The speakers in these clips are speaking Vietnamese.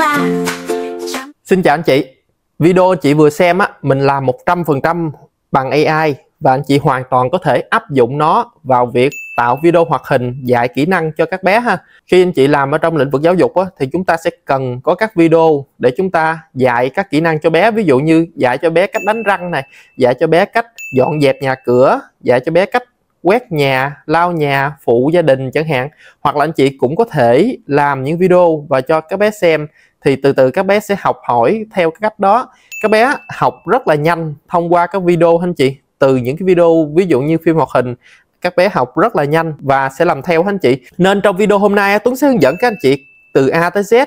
ba Xin chào anh chị Video chị vừa xem á, mình làm 100% bằng AI và anh chị hoàn toàn có thể áp dụng nó vào việc tạo video hoạt hình dạy kỹ năng cho các bé ha. Khi anh chị làm ở trong lĩnh vực giáo dục á, thì chúng ta sẽ cần có các video để chúng ta dạy các kỹ năng cho bé ví dụ như dạy cho bé cách đánh răng này, dạy cho bé cách dọn dẹp nhà cửa, dạy cho bé cách quét nhà, lau nhà, phụ gia đình chẳng hạn hoặc là anh chị cũng có thể làm những video và cho các bé xem thì từ từ các bé sẽ học hỏi theo cái cách đó các bé học rất là nhanh thông qua các video anh chị từ những cái video ví dụ như phim hoạt hình các bé học rất là nhanh và sẽ làm theo anh chị nên trong video hôm nay Tuấn sẽ hướng dẫn các anh chị từ A tới Z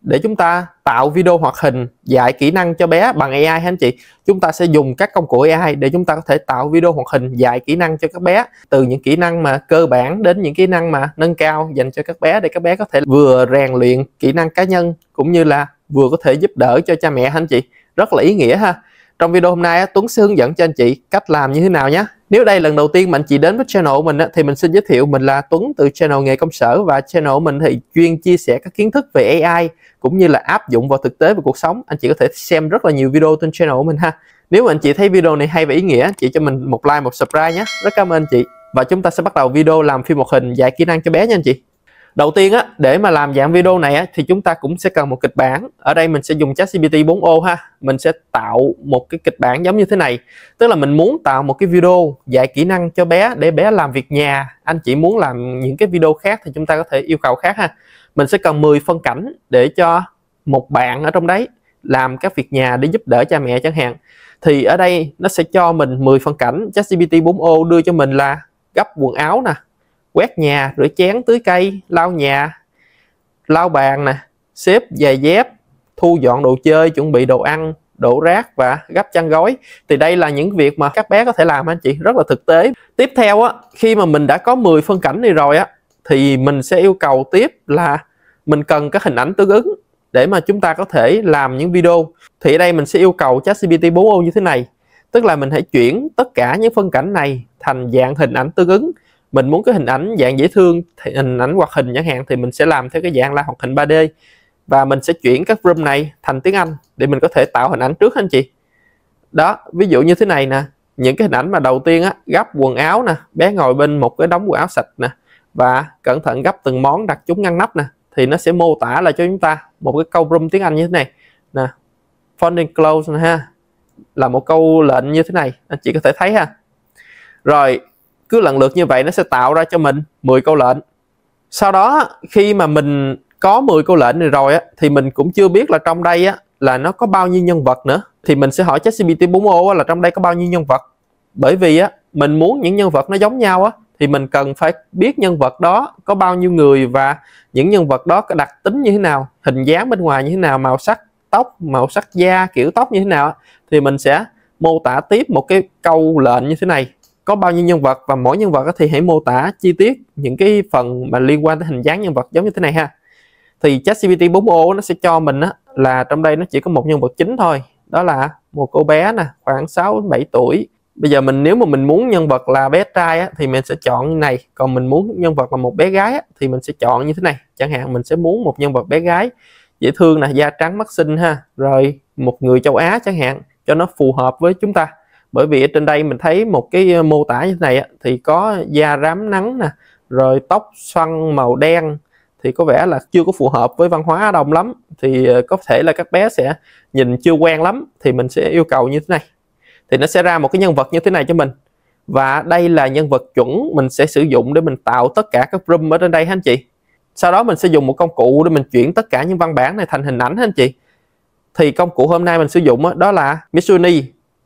để chúng ta tạo video hoạt hình dạy kỹ năng cho bé bằng AI hả anh chị chúng ta sẽ dùng các công cụ AI để chúng ta có thể tạo video hoạt hình dạy kỹ năng cho các bé từ những kỹ năng mà cơ bản đến những kỹ năng mà nâng cao dành cho các bé để các bé có thể vừa rèn luyện kỹ năng cá nhân cũng như là vừa có thể giúp đỡ cho cha mẹ hả anh chị rất là ý nghĩa ha trong video hôm nay Tuấn sẽ hướng dẫn cho anh chị cách làm như thế nào nhé nếu đây lần đầu tiên mà anh chị đến với channel của mình thì mình xin giới thiệu mình là Tuấn từ channel Nghề Công Sở và channel của mình thì chuyên chia sẻ các kiến thức về AI cũng như là áp dụng vào thực tế và cuộc sống. Anh chị có thể xem rất là nhiều video trên channel của mình ha. Nếu mà anh chị thấy video này hay và ý nghĩa, chị cho mình một like, một subscribe nhé. Rất cảm ơn anh chị. Và chúng ta sẽ bắt đầu video làm phim một hình dạy kỹ năng cho bé nha anh chị đầu tiên á để mà làm dạng video này á, thì chúng ta cũng sẽ cần một kịch bản ở đây mình sẽ dùng ChatGPT 4o ha mình sẽ tạo một cái kịch bản giống như thế này tức là mình muốn tạo một cái video dạy kỹ năng cho bé để bé làm việc nhà anh chị muốn làm những cái video khác thì chúng ta có thể yêu cầu khác ha mình sẽ cần 10 phân cảnh để cho một bạn ở trong đấy làm các việc nhà để giúp đỡ cha mẹ chẳng hạn thì ở đây nó sẽ cho mình 10 phân cảnh ChatGPT 4o đưa cho mình là gấp quần áo nè quét nhà rửa chén tưới cây lau nhà lau bàn nè xếp giày dép thu dọn đồ chơi chuẩn bị đồ ăn đổ rác và gấp chăn gói thì đây là những việc mà các bé có thể làm anh chị rất là thực tế tiếp theo á khi mà mình đã có 10 phân cảnh này rồi á thì mình sẽ yêu cầu tiếp là mình cần các hình ảnh tương ứng để mà chúng ta có thể làm những video thì ở đây mình sẽ yêu cầu ChatGPT 4O như thế này tức là mình hãy chuyển tất cả những phân cảnh này thành dạng hình ảnh tương ứng mình muốn cái hình ảnh dạng dễ thương thì hình ảnh hoạt hình chẳng hạn thì mình sẽ làm theo cái dạng là hoặc hình 3D và mình sẽ chuyển các room này thành tiếng Anh để mình có thể tạo hình ảnh trước anh chị đó ví dụ như thế này nè những cái hình ảnh mà đầu tiên á gấp quần áo nè bé ngồi bên một cái đống quần áo sạch nè và cẩn thận gấp từng món đặt chúng ngăn nắp nè thì nó sẽ mô tả lại cho chúng ta một cái câu room tiếng Anh như thế này nè folding clothes nè ha là một câu lệnh như thế này anh chị có thể thấy ha rồi cứ lần lượt như vậy nó sẽ tạo ra cho mình 10 câu lệnh sau đó khi mà mình có 10 câu lệnh này rồi á, thì mình cũng chưa biết là trong đây á, là nó có bao nhiêu nhân vật nữa thì mình sẽ hỏi ChatGPT 4O là trong đây có bao nhiêu nhân vật bởi vì á mình muốn những nhân vật nó giống nhau á thì mình cần phải biết nhân vật đó có bao nhiêu người và những nhân vật đó có đặc tính như thế nào hình dáng bên ngoài như thế nào màu sắc tóc màu sắc da kiểu tóc như thế nào thì mình sẽ mô tả tiếp một cái câu lệnh như thế này có bao nhiêu nhân vật và mỗi nhân vật thì hãy mô tả chi tiết những cái phần mà liên quan tới hình dáng nhân vật giống như thế này ha thì ChatGPT 4o nó sẽ cho mình á, là trong đây nó chỉ có một nhân vật chính thôi đó là một cô bé nè khoảng 6 7 tuổi bây giờ mình nếu mà mình muốn nhân vật là bé trai á, thì mình sẽ chọn như này còn mình muốn nhân vật là một bé gái á, thì mình sẽ chọn như thế này chẳng hạn mình sẽ muốn một nhân vật bé gái dễ thương nè da trắng mắt xinh ha rồi một người châu Á chẳng hạn cho nó phù hợp với chúng ta bởi vì ở trên đây mình thấy một cái ờ, mô tả như thế này thì có da rám nắng nè rồi tóc xoăn màu đen thì có vẻ là chưa có phù hợp với văn hóa đồng lắm thì ờ, có thể là các bé sẽ nhìn chưa quen lắm thì mình sẽ yêu cầu như thế này thì nó sẽ ra một cái nhân vật như thế này cho mình và đây là nhân vật chuẩn mình sẽ sử dụng để mình tạo tất cả các room ở trên đây ha anh chị sau đó mình sẽ dùng một công cụ để mình chuyển tất cả những văn bản này thành hình ảnh ha anh chị thì công cụ hôm nay mình sử dụng đó là Mitsuni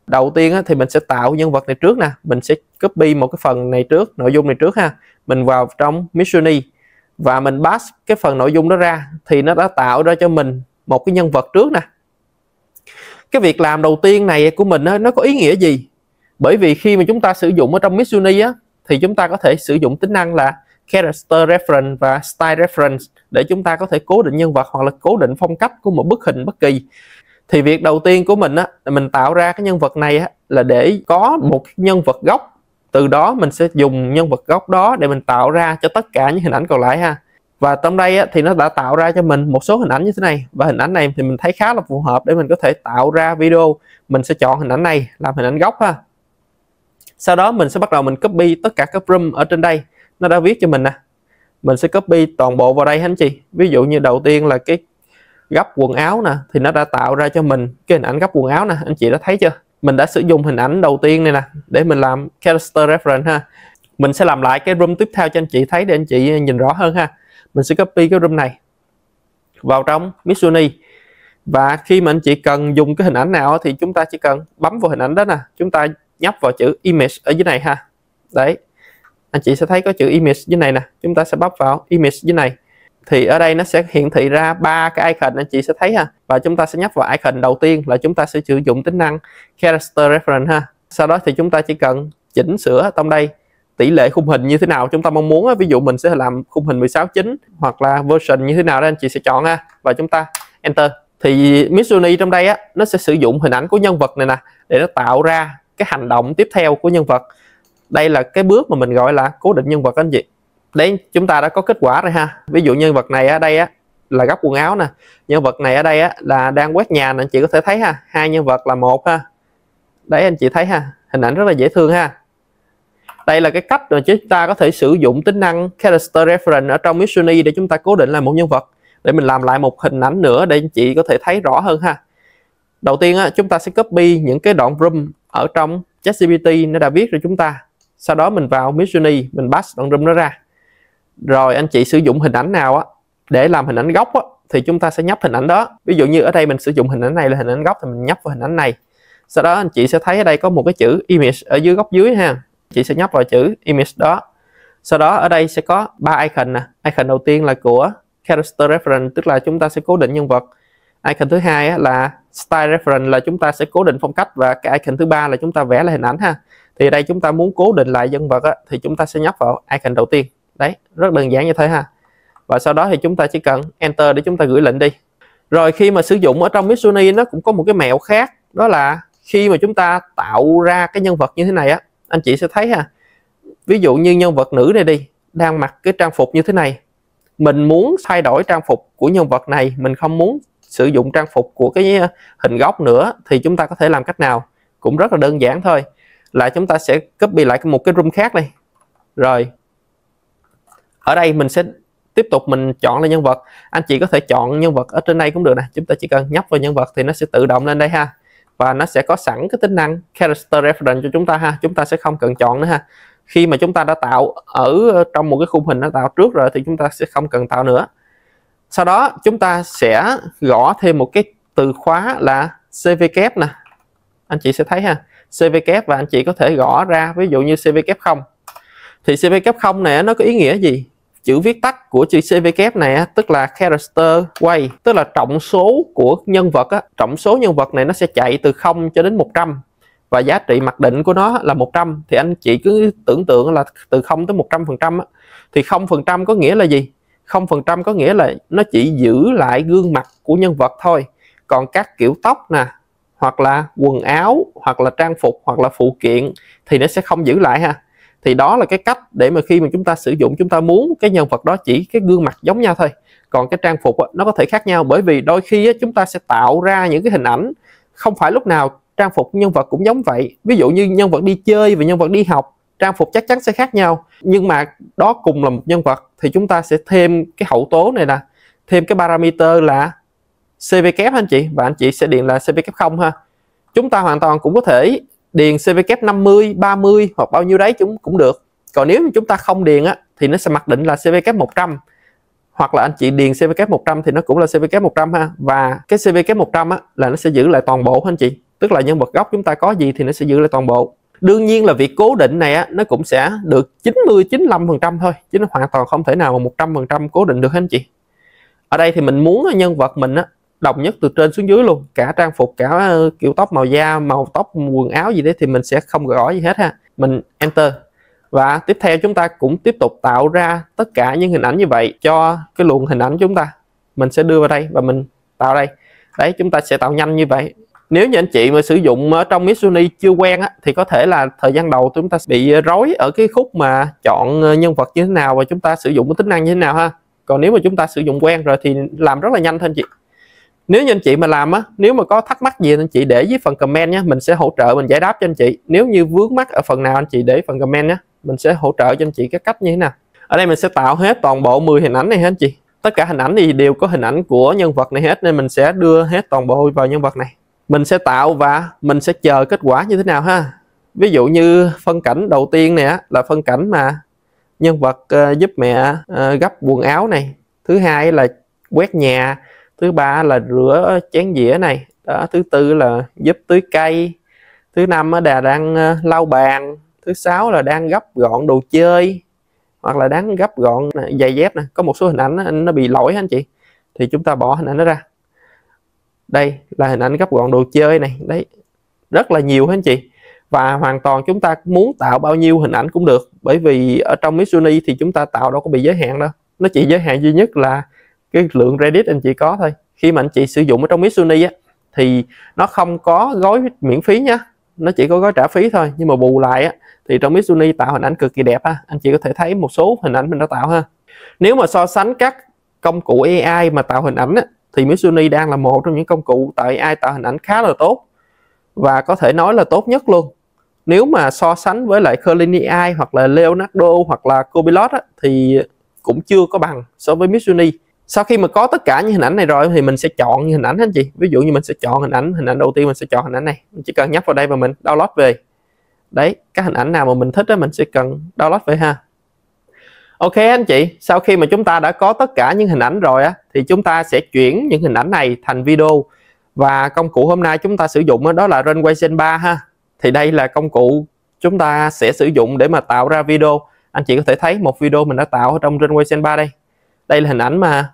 đầu tiên á, thì mình sẽ tạo nhân vật này trước nè mình sẽ copy một cái phần này trước nội dung này trước ha mình vào trong missiony và mình pass cái phần nội dung đó ra thì nó đã tạo ra cho mình một cái nhân vật trước nè cái việc làm đầu tiên này của mình á, nó có ý nghĩa gì bởi vì khi mà chúng ta sử dụng ở trong missiony á thì chúng ta có thể sử dụng tính năng là character reference và style reference để chúng ta có thể cố định nhân vật hoặc là cố định phong cách của một bức hình bất kỳ thì việc đầu tiên của mình á là mình tạo ra cái nhân vật này á là để có một nhân vật gốc từ đó mình sẽ dùng nhân vật gốc đó để mình tạo ra cho tất cả những hình ảnh còn lại ha và trong đây á, thì nó đã tạo ra cho mình một số hình ảnh như thế này và hình ảnh này thì mình thấy khá là phù hợp để mình có thể tạo ra video mình sẽ chọn hình ảnh này làm hình ảnh gốc ha sau đó mình sẽ bắt đầu mình copy tất cả các room ở trên đây nó đã viết cho mình nè mình sẽ copy toàn bộ vào đây anh chị ví dụ như đầu tiên là cái gấp quần áo nè thì nó đã tạo ra cho mình cái hình ảnh gấp quần áo nè anh chị đã thấy chưa mình đã sử dụng hình ảnh đầu tiên này nè để mình làm character reference ha mình sẽ làm lại cái room tiếp theo cho anh chị thấy để anh chị nhìn rõ hơn ha mình sẽ copy cái room này vào trong Mitsuni và khi mà anh chị cần dùng cái hình ảnh nào thì chúng ta chỉ cần bấm vào hình ảnh đó nè chúng ta nhấp vào chữ image ở dưới này ha đấy anh chị sẽ thấy có chữ image dưới này nè chúng ta sẽ bấm vào image dưới này thì ở đây nó sẽ hiển thị ra ba cái icon anh chị sẽ thấy ha và chúng ta sẽ nhấp vào icon đầu tiên là chúng ta sẽ sử dụng tính năng character reference ha sau đó thì chúng ta chỉ cần chỉnh sửa trong đây tỷ lệ khung hình như thế nào chúng ta mong muốn ví dụ mình sẽ làm khung hình 16 9 hoặc là version như thế nào đó anh chị sẽ chọn ha và chúng ta enter thì Mitsuni trong đây á nó sẽ sử dụng hình ảnh của nhân vật này nè để nó tạo ra cái hành động tiếp theo của nhân vật đây là cái bước mà mình gọi là cố định nhân vật anh chị đấy chúng ta đã có kết quả rồi ha ví dụ nhân vật này ở đây á là gấp quần áo nè nhân vật này ở đây á là đang quét nhà nè anh chị có thể thấy ha hai nhân vật là một ha đấy anh chị thấy ha hình ảnh rất là dễ thương ha đây là cái cách mà chúng ta có thể sử dụng tính năng character reference ở trong Mitsuni để chúng ta cố định là một nhân vật để mình làm lại một hình ảnh nữa để anh chị có thể thấy rõ hơn ha đầu tiên á, chúng ta sẽ copy những cái đoạn room ở trong ChatGPT nó đã viết rồi chúng ta sau đó mình vào Mitsuni mình pass đoạn room nó ra rồi anh chị sử dụng hình ảnh nào á để làm hình ảnh gốc á thì chúng ta sẽ nhấp hình ảnh đó ví dụ như ở đây mình sử dụng hình ảnh này là hình ảnh gốc thì mình nhấp vào hình ảnh này sau đó anh chị sẽ thấy ở đây có một cái chữ image ở dưới góc dưới ha chị sẽ nhấp vào chữ image đó sau đó ở đây sẽ có ba icon nè icon đầu tiên là của character reference tức là chúng ta sẽ cố định nhân vật icon thứ hai là style reference là chúng ta sẽ cố định phong cách và cái icon thứ ba là chúng ta vẽ lại hình ảnh ha thì đây chúng ta muốn cố định lại nhân vật á, thì chúng ta sẽ nhấp vào icon đầu tiên đấy rất đơn giản như thế ha và sau đó thì chúng ta chỉ cần enter để chúng ta gửi lệnh đi rồi khi mà sử dụng ở trong Mitsuni nó cũng có một cái mẹo khác đó là khi mà chúng ta tạo ra cái nhân vật như thế này á anh chị sẽ thấy ha ví dụ như nhân vật nữ này đi đang mặc cái trang phục như thế này mình muốn thay đổi trang phục của nhân vật này mình không muốn sử dụng trang phục của cái ờ, hình góc nữa thì chúng ta có thể làm cách nào cũng rất là đơn giản thôi là chúng ta sẽ copy lại một cái room khác đi rồi ở đây mình sẽ tiếp tục mình chọn lên nhân vật anh chị có thể chọn nhân vật ở trên đây cũng được nè chúng ta chỉ cần nhấp vào nhân vật thì nó sẽ tự động lên đây ha và nó sẽ có sẵn cái tính năng character reference cho chúng ta ha chúng ta sẽ không cần chọn nữa ha khi mà chúng ta đã tạo ở trong một cái khung hình đã tạo trước rồi thì chúng ta sẽ không cần tạo nữa sau đó chúng ta sẽ gõ thêm một cái từ khóa là cvk nè anh chị sẽ thấy ha cvk và anh chị có thể gõ ra ví dụ như cvk không thì cvk không này nó có ý nghĩa gì chữ viết tắt của chữ CVK này á, tức là character way tức là trọng số của nhân vật á. trọng số nhân vật này nó sẽ chạy từ 0 cho đến 100 và giá trị mặc định của nó là 100 thì anh chị cứ tưởng tượng là từ 0 tới 100 phần trăm thì 0 phần trăm có nghĩa là gì 0 phần trăm có nghĩa là nó chỉ giữ lại gương mặt của nhân vật thôi còn các kiểu tóc nè hoặc là quần áo hoặc là trang phục hoặc là phụ kiện thì nó sẽ không giữ lại ha thì đó là cái cách để mà khi mà chúng ta sử dụng chúng ta muốn cái nhân vật đó chỉ cái gương mặt giống nhau thôi còn cái trang phục nó có thể khác nhau bởi vì đôi khi chúng ta sẽ tạo ra những cái hình ảnh không phải lúc nào trang phục nhân vật cũng giống vậy ví dụ như nhân vật đi chơi và nhân vật đi học trang phục chắc chắn sẽ khác nhau nhưng mà đó cùng là một nhân vật thì chúng ta sẽ thêm cái hậu tố này nè thêm cái parameter là cvk anh chị và anh chị sẽ điện là cvk không ha chúng ta hoàn toàn cũng có thể điền CVK 50 30 hoặc bao nhiêu đấy chúng cũng được còn nếu chúng ta không điền á thì nó sẽ mặc định là CVK 100 hoặc là anh chị điền CVK 100 thì nó cũng là CVK 100 ha và cái CVK 100 á là nó sẽ giữ lại toàn bộ anh chị tức là nhân vật gốc chúng ta có gì thì nó sẽ giữ lại toàn bộ đương nhiên là việc cố định này á, nó cũng sẽ được 90 95% phần trăm thôi chứ nó hoàn toàn không thể nào mà 100% cố định được anh chị ở đây thì mình muốn nhân vật mình á, đồng nhất từ trên xuống dưới luôn cả trang phục cả ờ, kiểu tóc màu da màu tóc quần áo gì đấy thì mình sẽ không gõ gì hết ha mình enter và tiếp theo chúng ta cũng tiếp tục tạo ra tất cả những hình ảnh như vậy cho cái luồng hình ảnh chúng ta mình sẽ đưa vào đây và mình tạo đây đấy chúng ta sẽ tạo nhanh như vậy nếu như anh chị mà sử dụng ở trong Mitsuni chưa quen á, thì có thể là thời gian đầu chúng ta bị rối ở cái khúc mà chọn ờ, nhân vật như thế nào và chúng ta sử dụng cái tính năng như thế nào ha còn nếu mà chúng ta sử dụng quen rồi thì làm rất là nhanh thôi anh chị nếu như anh chị mà làm á nếu mà có thắc mắc gì anh chị để dưới phần comment nhé mình sẽ hỗ trợ mình giải đáp cho anh chị nếu như vướng mắc ở phần nào anh chị để phần comment nhé mình sẽ hỗ trợ cho anh chị cái cách như thế nào ở đây mình sẽ tạo hết toàn bộ 10 hình ảnh này hết anh chị tất cả hình ảnh thì đều có hình ảnh của nhân vật này hết nên mình sẽ đưa hết toàn bộ vào nhân vật này mình sẽ tạo và mình sẽ chờ kết quả như thế nào ha ví dụ như phân cảnh đầu tiên này á, là phân cảnh mà nhân vật uh, giúp mẹ uh, gấp quần áo này thứ hai là quét nhà thứ ba là rửa chén dĩa này đó thứ tư là giúp tưới cây thứ năm là đang ờ, lau bàn thứ sáu là đang gấp gọn đồ chơi hoặc là đang gấp gọn giày dép này có một số hình ảnh nó bị lỗi anh chị thì chúng ta bỏ hình ảnh nó ra đây là hình ảnh gấp gọn đồ chơi này đấy rất là nhiều anh chị và hoàn toàn chúng ta muốn tạo bao nhiêu hình ảnh cũng được bởi vì ở trong Mitsuni thì chúng ta tạo đâu có bị giới hạn đâu nó chỉ giới hạn duy nhất là cái lượng credit anh chị có thôi khi mà anh chị sử dụng ở trong Mitsuni á thì nó không có gói miễn phí nhá nó chỉ có gói trả phí thôi nhưng mà bù lại á thì trong Mitsuni tạo hình ảnh cực kỳ đẹp ha anh chị có thể thấy một số hình ảnh mình đã tạo ha nếu mà so sánh các công cụ AI mà tạo hình ảnh á, thì Mitsuni đang là một trong những công cụ tại AI tạo hình ảnh khá là tốt và có thể nói là tốt nhất luôn nếu mà so sánh với lại Curly AI hoặc là Leonardo hoặc là Copilot á, thì cũng chưa có bằng so với Mitsuni sau khi mà có tất cả những hình ảnh này rồi thì mình sẽ chọn những hình ảnh anh chị ví dụ như mình sẽ chọn hình ảnh hình ảnh đầu tiên mình sẽ chọn hình ảnh này mình chỉ cần nhấp vào đây và mình download về đấy các hình ảnh nào mà mình thích đó mình sẽ cần download về ha ok anh chị sau khi mà chúng ta đã có tất cả những hình ảnh rồi á thì chúng ta sẽ chuyển những hình ảnh này thành video và công cụ hôm nay chúng ta sử dụng đó là Runway Gen 3 ha thì đây là công cụ chúng ta sẽ sử dụng để mà tạo ra video anh chị có thể thấy một video mình đã tạo ở trong Runway Gen 3 đây đây là hình ảnh mà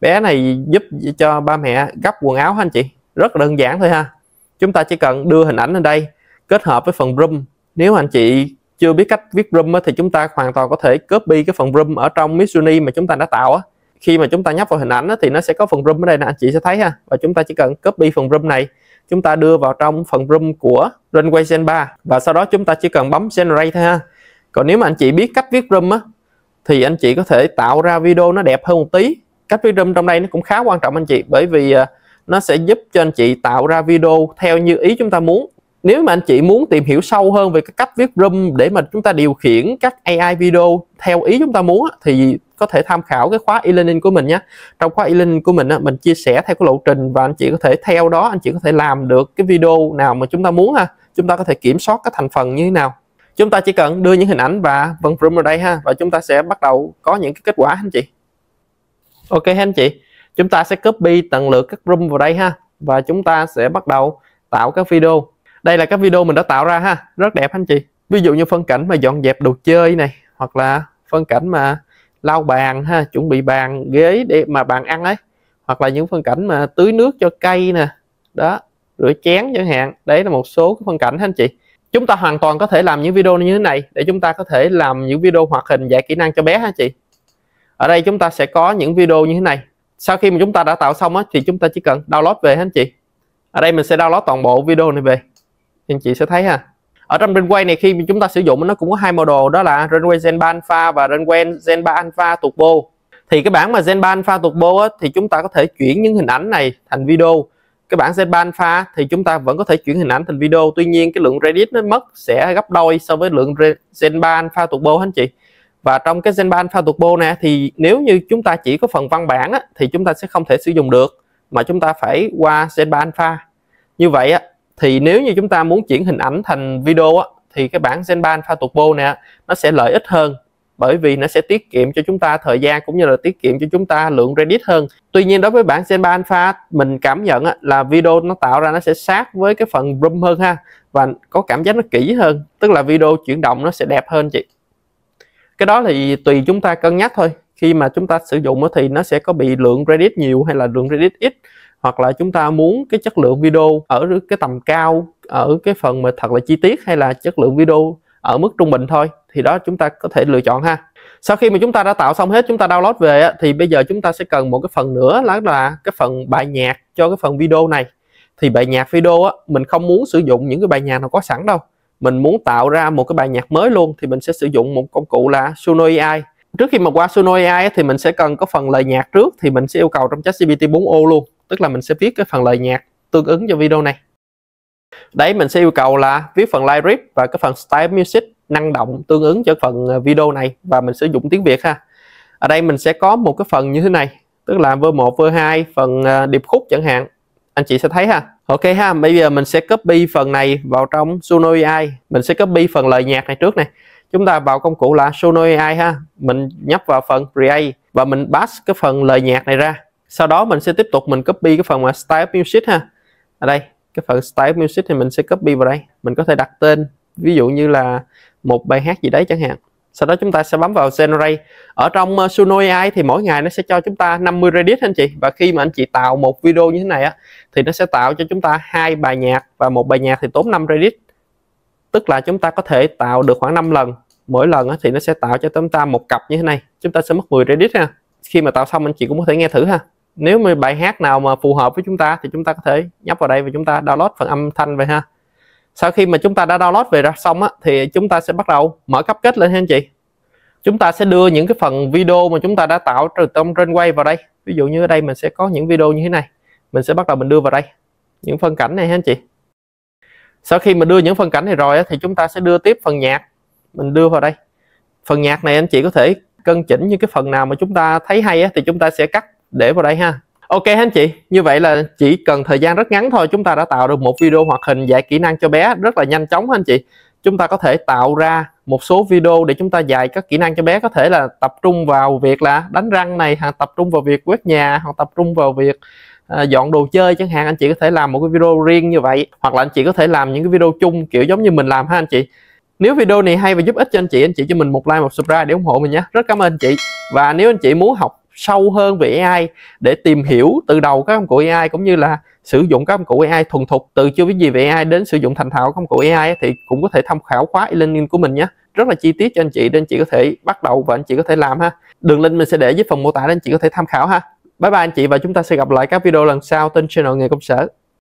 bé này giúp cho ba mẹ gấp quần áo anh chị rất đơn giản thôi ha chúng ta chỉ cần đưa hình ảnh lên đây kết hợp với phần room nếu anh chị chưa biết cách viết room thì chúng ta hoàn toàn có thể copy cái phần room ở trong Mitsuni mà chúng ta đã tạo khi mà chúng ta nhấp vào hình ảnh thì nó sẽ có phần room ở đây nè anh chị sẽ thấy ha và chúng ta chỉ cần copy phần room này chúng ta đưa vào trong phần room của Runway Gen 3 và sau đó chúng ta chỉ cần bấm generate thôi ha còn nếu mà anh chị biết cách viết room á thì anh chị có thể tạo ra video nó đẹp hơn một tí cách viết freedom trong đây nó cũng khá quan trọng anh chị bởi vì à, nó sẽ giúp cho anh chị tạo ra video theo như ý chúng ta muốn nếu mà anh chị muốn tìm hiểu sâu hơn về cái cách viết room để mà chúng ta điều khiển các AI video theo ý chúng ta muốn thì có thể tham khảo cái khóa e-learning của mình nhé trong khóa e-learning của mình mình chia sẻ theo cái lộ trình và anh chị có thể theo đó anh chị có thể làm được cái video nào mà chúng ta muốn ha chúng ta có thể kiểm soát các thành phần như thế nào chúng ta chỉ cần đưa những hình ảnh và vận room vào đây ha và chúng ta sẽ bắt đầu có những cái kết quả anh chị ok anh chị chúng ta sẽ copy tận lượt các room vào đây ha và chúng ta sẽ bắt đầu tạo các video đây là các video mình đã tạo ra ha rất đẹp anh chị ví dụ như phân cảnh mà dọn dẹp đồ chơi này hoặc là phân cảnh mà lau bàn ha chuẩn bị bàn ghế để mà bàn ăn ấy hoặc là những phân cảnh mà tưới nước cho cây nè đó rửa chén chẳng hạn đấy là một số phân cảnh anh chị chúng ta hoàn toàn có thể làm những video như thế này để chúng ta có thể làm những video hoạt hình dạy kỹ năng cho bé ha chị ở đây chúng ta sẽ có những video như thế này sau khi mà chúng ta đã tạo xong á thì chúng ta chỉ cần download về anh chị ở đây mình sẽ download toàn bộ video này về anh chị sẽ thấy ha ở trong Runway này khi mà chúng ta sử dụng nó cũng có hai model đó là Runway Gen 3 Alpha và Runway Gen 3 Alpha Turbo thì cái bản mà Gen 3 Alpha Turbo á, thì chúng ta có thể chuyển những hình ảnh này thành video cái bản Gen 3 Alpha thì chúng ta vẫn có thể chuyển hình ảnh thành video tuy nhiên cái lượng Reddit nó mất sẽ gấp đôi so với lượng Gen 3 Alpha Turbo anh chị và trong cái Zenba Alpha Turbo nè thì nếu như chúng ta chỉ có phần văn bản á, thì chúng ta sẽ không thể sử dụng được mà chúng ta phải qua Zenban Alpha như vậy á, thì nếu như chúng ta muốn chuyển hình ảnh thành video á, thì cái bản Zenba Alpha Turbo nè nó sẽ lợi ích hơn bởi vì nó sẽ tiết kiệm cho chúng ta thời gian cũng như là tiết kiệm cho chúng ta lượng Reddit hơn. Tuy nhiên đối với bản Zen 3 Alpha mình cảm nhận là video nó tạo ra nó sẽ sát với cái phần room hơn ha và có cảm giác nó kỹ hơn, tức là video chuyển động nó sẽ đẹp hơn chị cái đó thì tùy chúng ta cân nhắc thôi khi mà chúng ta sử dụng thì nó sẽ có bị lượng credit nhiều hay là lượng credit ít hoặc là chúng ta muốn cái chất lượng video ở cái tầm cao ở cái phần mà thật là chi tiết hay là chất lượng video ở mức trung bình thôi thì đó chúng ta có thể lựa chọn ha sau khi mà chúng ta đã tạo xong hết chúng ta download về thì bây giờ chúng ta sẽ cần một cái phần nữa đó là cái phần bài nhạc cho cái phần video này thì bài nhạc video á, mình không muốn sử dụng những cái bài nhạc nào có sẵn đâu mình muốn tạo ra một cái bài nhạc mới luôn thì mình sẽ sử dụng một công cụ là Suno AI trước khi mà qua Suno AI thì mình sẽ cần có phần lời nhạc trước thì mình sẽ yêu cầu trong ChatGPT 4o luôn tức là mình sẽ viết cái phần lời nhạc tương ứng cho video này đấy mình sẽ yêu cầu là viết phần lyric và cái phần style music năng động tương ứng cho phần ờ, video này và mình sử dụng tiếng Việt ha ở đây mình sẽ có một cái phần như thế này tức là vơ 1, vơ 2, phần ờ, điệp khúc chẳng hạn anh chị sẽ thấy ha ok ha bây giờ mình sẽ copy phần này vào trong Suno AI mình sẽ copy phần lời nhạc này trước này chúng ta vào công cụ là Suno AI ha mình nhấp vào phần Create và mình bass cái phần lời nhạc này ra sau đó mình sẽ tiếp tục mình copy cái phần mà Style Music ha ở đây cái phần Style Music thì mình sẽ copy vào đây mình có thể đặt tên ví dụ như là một bài hát gì đấy chẳng hạn sau đó chúng ta sẽ bấm vào generate ở trong uh, Suno AI thì mỗi ngày nó sẽ cho chúng ta 50 Reddit anh chị và khi mà anh chị tạo một video như thế này á thì nó sẽ tạo cho chúng ta hai bài nhạc và một bài nhạc thì tốn 5 Reddit tức là chúng ta có thể tạo được khoảng 5 lần mỗi lần á, thì nó sẽ tạo cho chúng ta một cặp như thế này chúng ta sẽ mất 10 Reddit ha khi mà tạo xong anh chị cũng có thể nghe thử ha nếu mà bài hát nào mà phù hợp với chúng ta thì chúng ta có thể nhấp vào đây và chúng ta download phần âm thanh về ha sau khi mà chúng ta đã download về ra xong á thì chúng ta sẽ bắt đầu mở cấp kết lên ha anh chị chúng ta sẽ đưa những cái phần video mà chúng ta đã tạo từ trong trên quay vào đây ví dụ như ở đây mình sẽ có những video như thế này mình sẽ bắt đầu mình đưa vào đây những phân cảnh này ha anh chị sau khi mà đưa những phân cảnh này rồi á, thì chúng ta sẽ đưa tiếp phần nhạc mình đưa vào đây phần nhạc này anh chị có thể cân chỉnh những cái phần nào mà chúng ta thấy hay á, thì chúng ta sẽ cắt để vào đây ha Ok anh chị, như vậy là chỉ cần thời gian rất ngắn thôi chúng ta đã tạo được một video hoạt hình dạy kỹ năng cho bé rất là nhanh chóng anh chị. Chúng ta có thể tạo ra một số video để chúng ta dạy các kỹ năng cho bé có thể là tập trung vào việc là đánh răng này, hoặc tập trung vào việc quét nhà, hoặc tập trung vào việc À, dọn đồ chơi chẳng hạn anh chị có thể làm một cái video riêng như vậy hoặc là anh chị có thể làm những cái video chung kiểu giống như mình làm ha anh chị nếu video này hay và giúp ích cho anh chị anh chị cho mình một like một subscribe để ủng hộ mình nhé rất cảm ơn anh chị và nếu anh chị muốn học sâu hơn về AI để tìm hiểu từ đầu các công cụ AI cũng như là sử dụng các công cụ AI thuần thục từ chưa biết gì về AI đến sử dụng thành thạo công cụ AI thì cũng có thể tham khảo khóa e-learning của mình nhé rất là chi tiết cho anh chị nên chị có thể bắt đầu và anh chị có thể làm ha đường link mình sẽ để dưới phần mô tả để anh chị có thể tham khảo ha bye bye anh chị và chúng ta sẽ gặp lại các video lần sau trên channel nghề công sở